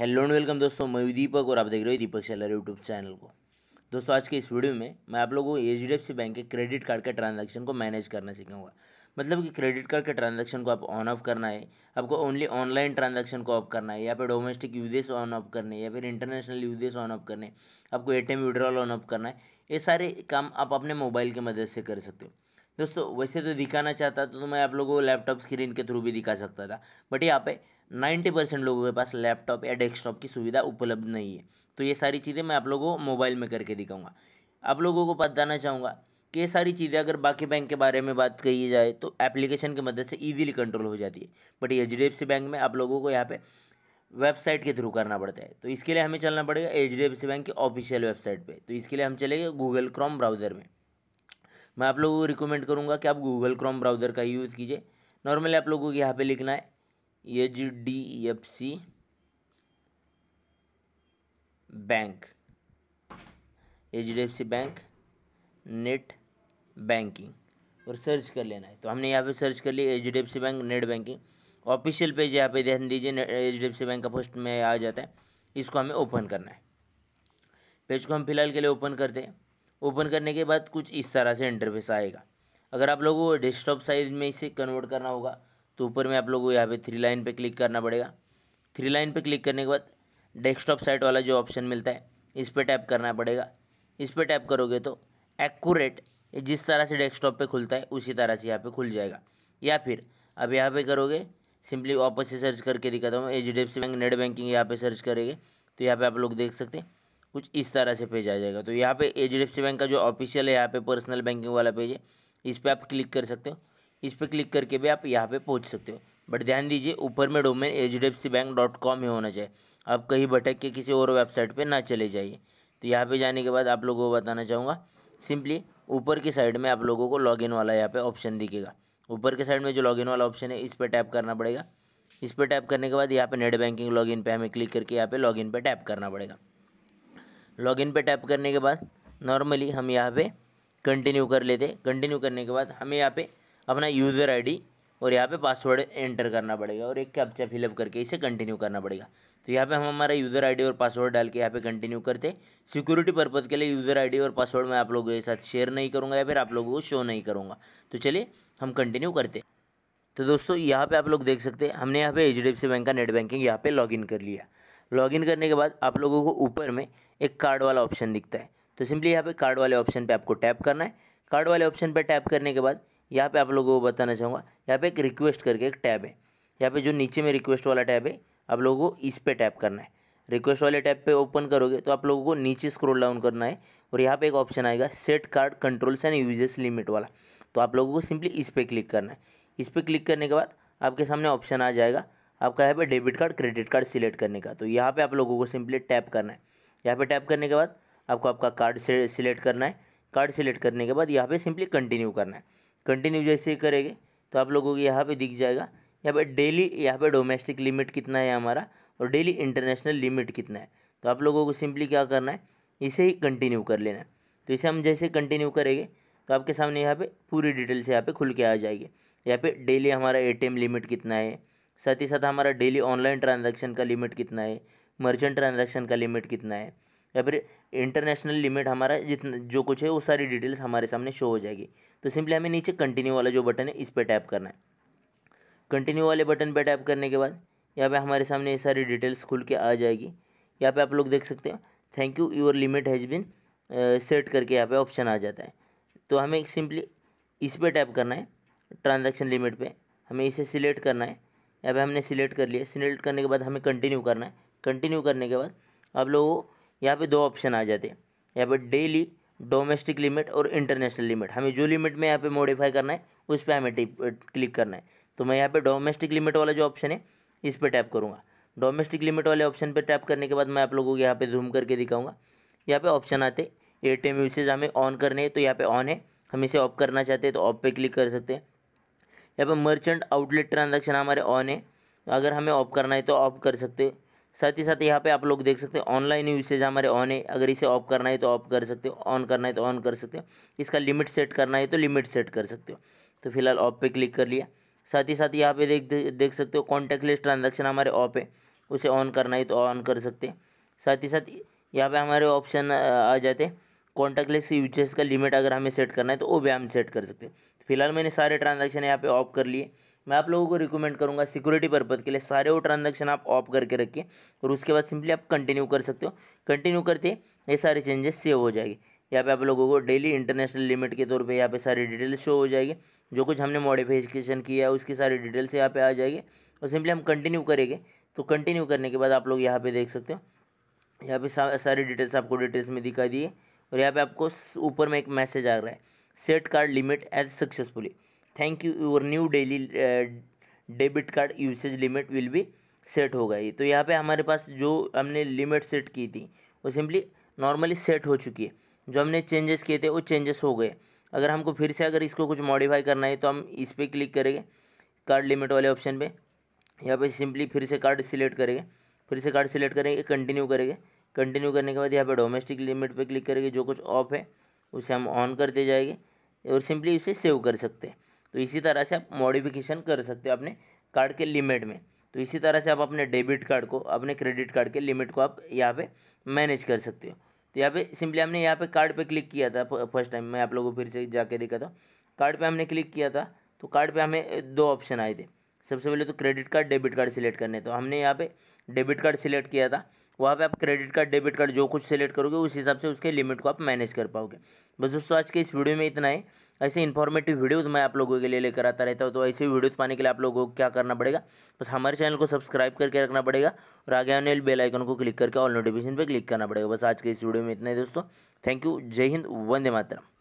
hello and welcome दोस्तों मैं दीपक और आप देख रहे हो दीपक सेलर यूट्यूब चैनल को दोस्तों आज के इस वीडियो में मैं आप लोगों को H D F C bank के क्रेडिट कार्ड के ट्रांजैक्शन को मैनेज करना सीखाऊंगा मतलब कि क्रेडिट कार्ड के ट्रांजैक्शन को आप ऑन ऑफ करना है आपको ओनली ऑनलाइन ट्रांजैक्शन को ऑफ करना है या फिर डोमेस्टिक यूजेस ऑन ऑफ करने या फिर इंटरनेशनल यूजेस ऑन ऑफ करने आपको A T M withdrawal on off करना है ये सारे काम आप अपने मोबाइल की मदद से कर सकते हो दोस्तों वैसे तो दिखाना चाहता था तो, तो मैं आप लोगों को लैपटॉप स्क्रीन के थ्रू भी दिखा सकता था बट यहाँ पे 90 परसेंट लोगों के पास लैपटॉप या डेस्कटॉप की सुविधा उपलब्ध नहीं है तो ये सारी चीज़ें मैं आप लोगों को मोबाइल में करके दिखाऊंगा आप लोगों को बताना चाहूँगा कि ये सारी चीज़ें अगर बाकी बैंक के बारे में बात कही जाए तो एप्लीकेशन की मदद से ईजिली कंट्रोल हो जाती है but H D F C bank में आप लोगों को यहाँ पर वेबसाइट के थ्रू करना पड़ता है तो इसके लिए हमें चलना पड़ेगा H D F C bank की ऑफिशियल वेबसाइट पर तो इसके लिए हम चले गूगल क्रोम ब्राउज़र में मैं आप लोगों को रिकमेंड करूँगा कि आप गूगल क्रोम ब्राउज़र का ही यूज़ कीजिए नॉर्मली आप लोगों को यहाँ पे लिखना है H D F C bank H D F C bank net banking और सर्च कर लेना है तो हमने यहाँ पे सर्च कर लिया H D F C bank net banking official page यहाँ पे ध्यान दीजिए H D F C bank का पोस्ट में आ जाता है इसको हमें ओपन करना है पेज को हम फिलहाल के लिए ओपन करते हैं ओपन करने के बाद कुछ इस तरह से इंटरफेस आएगा अगर आप लोगों को डेस्कटॉप साइज में इसे कन्वर्ट करना होगा तो ऊपर में आप लोगों को यहाँ पे थ्री लाइन पे क्लिक करना पड़ेगा थ्री लाइन पे क्लिक करने के बाद डेस्कटॉप साइट वाला जो ऑप्शन मिलता है इस पर टैप करना पड़ेगा इस पर टैप करोगे तो एक्यूरेट जिस तरह से डेस्कटॉप पे खुलता है उसी तरह से यहाँ पे खुल जाएगा या फिर अब यहाँ पे करोगे सिंपली वापस से सर्च करके दिखाता हूँ H D F C bank net banking यहाँ पर सर्च करेंगे तो यहाँ पर आप लोग देख सकते हैं कुछ इस तरह से पेज आ जाएगा तो यहाँ पे H D F C bank का जो ऑफिशियल है यहाँ पे पर्सनल बैंकिंग वाला पेज है इस पर आप क्लिक कर सकते हो इस पर क्लिक करके भी आप यहाँ पे पहुँच सकते हो बट ध्यान दीजिए ऊपर में domain H D F C bank dot com ही होना चाहिए आप कहीं भटक के किसी और वेबसाइट पर ना चले जाइए तो यहाँ पर जाने के बाद आप लोगों को बताना चाहूँगा सिंपली ऊपर की साइड में आप लोगों को लॉगिन वाला यहाँ पे ऑप्शन दिखेगा ऊपर के साइड में जो लॉगिन वाला ऑप्शन है इस पर टैप करना पड़ेगा इस पर टैप करने के बाद यहाँ पे नेट बैंकिंग लॉगिन पे हमें क्लिक करके यहाँ पे लॉगिन पे टैप करना पड़ेगा लॉगिन पे टैप करने के बाद नॉर्मली हम यहाँ पे कंटिन्यू कर लेते कंटिन्यू करने के बाद हमें यहाँ पे अपना यूज़र आईडी और यहाँ पे पासवर्ड एंटर करना पड़ेगा और एक कैप्चा फिलअप करके इसे कंटिन्यू करना पड़ेगा तो यहाँ पे हम हमारा यूज़र आईडी और पासवर्ड डाल के यहाँ पे कंटिन्यू करते सिक्योरिटी पर्पज़ के लिए यूज़र आईडी और पासवर्ड मैं आप लोगों के साथ शेयर नहीं करूँगा या फिर आप लोगों को शो नहीं करूँगा तो चलिए हम कंटिन्यू करते तो दोस्तों यहाँ पर आप लोग देख सकते हैं हमने यहाँ पर एच बैंक का नेट बैंकिंग यहाँ पर लॉग कर लिया लॉगिन करने के बाद आप लोगों को ऊपर में एक कार्ड वाला ऑप्शन दिखता है तो सिंपली यहाँ पे कार्ड वाले ऑप्शन पे आपको टैप करना है कार्ड वाले ऑप्शन पे टैप करने के बाद यहाँ पे आप लोगों को बताना चाहूँगा यहाँ पे एक रिक्वेस्ट करके एक टैब है यहाँ पे जो नीचे में रिक्वेस्ट वाला टैब है आप लोगों को इस पर टैप करना है रिक्वेस्ट वाले टैब पर ओपन करोगे तो आप लोगों को नीचे स्क्रोल डाउन करना है और यहाँ पर एक ऑप्शन आएगा set card controls and usages limit वाला तो आप लोगों को सिंपली इस पर क्लिक करना है इस पर क्लिक करने के बाद आपके सामने ऑप्शन आ जाएगा आपका यहाँ पे debit card credit card select करने का तो यहाँ पे आप लोगों को सिंपली टैप करना है यहाँ पे टैप करने के बाद आपको आपका कार्ड सिलेक्ट करना है कार्ड सिलेक्ट करने के बाद यहाँ पे सिंपली कंटिन्यू करना है कंटिन्यू जैसे ही करेंगे तो आप लोगों को यहाँ पे दिख जाएगा यहाँ पे डेली यहाँ पे डोमेस्टिक लिमिट कितना है हमारा और डेली इंटरनेशनल लिमिट कितना है तो आप लोगों को सिंपली क्या करना है इसे ही कंटिन्यू कर लेना है तो इसे हम जैसे कंटिन्यू करेंगे तो आपके सामने यहाँ पर पूरी डिटेल्स यहाँ पर खुल के आ जाएगी यहाँ पर डेली हमारा ए लिमिट कितना है साथ ही साथ हमारा डेली ऑनलाइन ट्रांजैक्शन का लिमिट कितना है मर्चेंट ट्रांजैक्शन का लिमिट कितना है या फिर इंटरनेशनल लिमिट हमारा जितना जो कुछ है वो सारी डिटेल्स हमारे सामने शो हो जाएगी तो सिंपली हमें नीचे कंटिन्यू वाला जो बटन है इस पर टैप करना है कंटिन्यू वाले बटन पर टैप करने के बाद यहाँ पे हमारे सामने ये सारी डिटेल्स खुल के आ जाएगी यहाँ पे आप लोग देख सकते हो thank you your limit has been set करके यहाँ पे ऑप्शन आ जाता है तो हमें सिंपली इस पर टैप करना है ट्रांजेक्शन लिमिट पर हमें इसे सिलेक्ट करना है यहाँ पे हमने सिलेक्ट कर लिया सिलेक्ट करने के बाद हमें कंटिन्यू करना है कंटिन्यू करने के बाद आप लोगों यहाँ पे दो ऑप्शन आ जाते हैं यहाँ पे डेली डोमेस्टिक लिमिट और इंटरनेशनल लिमिट हमें जो लिमिट में यहाँ पे मॉडिफाई करना है उस पर हमें क्लिक करना है तो मैं यहाँ पे डोमेस्टिक लिमिट वाला जो ऑप्शन है इस पर टैप करूँगा डोमेस्टिक लिमिट वाले ऑप्शन पर टैप करने के बाद मैं आप लोगों को यहाँ पर जूम करके दिखाऊँगा यहाँ पर ऑप्शन आते ए टी एम हमें ऑन करने हैं तो यहाँ पर ऑन है हम इसे ऑफ करना चाहते हैं तो ऑफ पे क्लिक कर सकते हैं यहाँ पर मर्चेंट आउटलेट ट्रांजेक्शन हमारे ऑन है अगर हमें ऑफ करना है तो ऑफ कर सकते हो साथ ही साथ यहाँ पे आप लोग देख सकते हैं ऑनलाइन यूसेज हमारे ऑन है अगर इसे ऑफ करना है तो ऑफ कर सकते हो ऑन करना है तो ऑन कर सकते हो इसका लिमिट सेट करना है तो लिमिट सेट कर सकते हो तो फिलहाल ऑफ पे क्लिक कर लिया साथ ही साथ यहाँ पे देख देख सकते हो कॉन्टैक्ट लेस ट्रांजेक्शन हमारे ऑफ है उसे ऑन करना है तो ऑन कर सकते साथ ही साथ यहाँ पर हमारे ऑप्शन आ जाते हैं कॉन्टैक्ट लेस यूजेस का लिमिट अगर हमें सेट करना है तो वो भी हम सेट कर सकते फिलहाल मैंने सारे ट्रांजेक्शन यहाँ पे ऑफ कर लिए मैं आप लोगों को रिकमेंड करूँगा सिक्योरिटी पर्पज़ के लिए सारे वो ट्रांजेक्शन आप ऑफ करके रखिए और उसके बाद सिंपली आप कंटिन्यू कर सकते हो कंटिन्यू करते ये सारे चेंजेस सेव हो जाएंगे यहाँ पे आप लोगों को डेली इंटरनेशनल लिमिट के तौर पे यहाँ पे सारी डिटेल्स शो हो जाएगी जो कुछ हमने मॉडिफिकेशन किया है उसकी सारी डिटेल्स यहाँ पे आ जाएगी और सिंपली हम कंटिन्यू करेंगे तो कंटिन्यू करने के बाद आप लोग यहाँ पे देख सकते हो यहाँ पे सारी डिटेल्स आपको डिटेल्स में दिखा दिए और यहाँ पे आपको ऊपर में एक मैसेज आ रहा है set card limit as successfully thank you your new daily debit card usage limit will be set हो गई तो यहाँ पे हमारे पास जो हमने लिमिट सेट की थी वो सिंपली नॉर्मली सेट हो चुकी है जो हमने चेंजेस किए थे वो चेंजेस हो गए अगर हमको फिर से अगर इसको कुछ मॉडिफाई करना है तो हम इस पर क्लिक करेंगे कार्ड लिमिट वाले ऑप्शन पे यहाँ पे सिंपली फिर से कार्ड सिलेक्ट करेंगे फिर से कार्ड सिलेक्ट करेंगे कंटिन्यू करेंगे कंटिन्यू करने के बाद यहाँ पे डोमेस्टिक लिमिट पे क्लिक करेंगे जो कुछ ऑफ है उसे हम ऑन करते जाएंगे और सिंपली उसे सेव कर सकते हैं तो इसी तरह से आप मॉडिफिकेशन कर सकते हो अपने कार्ड के लिमिट में तो इसी तरह से आप अपने डेबिट कार्ड को अपने क्रेडिट कार्ड के लिमिट को आप यहाँ पे मैनेज कर सकते हो तो यहाँ पे सिंपली हमने यहाँ पे कार्ड पे क्लिक किया था फर्स्ट टाइम मैं आप लोगों को फिर से जाके देखा था कार्ड पे हमने क्लिक किया था तो कार्ड पे हमें दो ऑप्शन आए थे सबसे पहले तो credit card debit card select करने तो हमने यहाँ पे डेबिट कार्ड सिलेक्ट किया था वहाँ पे आप क्रेडिट कार्ड डेबिट कार्ड जो कुछ सेलेक्ट करोगे उस हिसाब से उसके लिमिट को आप मैनेज कर पाओगे बस दोस्तों आज के इस वीडियो में इतना है ऐसे इन्फॉर्मेटिव वीडियोज़ मैं आप लोगों के लिए लेकर आता रहता हूँ तो ऐसे वीडियोज़ पाने के लिए आप लोगों को क्या करना पड़ेगा बस हमारे चैनल को सब्सक्राइब करके रखना पड़ेगा और आगे आने वाले बेल आइकन को क्लिक करके ऑल नोटिफिकेशन पर क्लिक करना पड़ेगा बस आज के इस वीडियो में इतना ही दोस्तों थैंक यू जय हिंद वंदे मातरम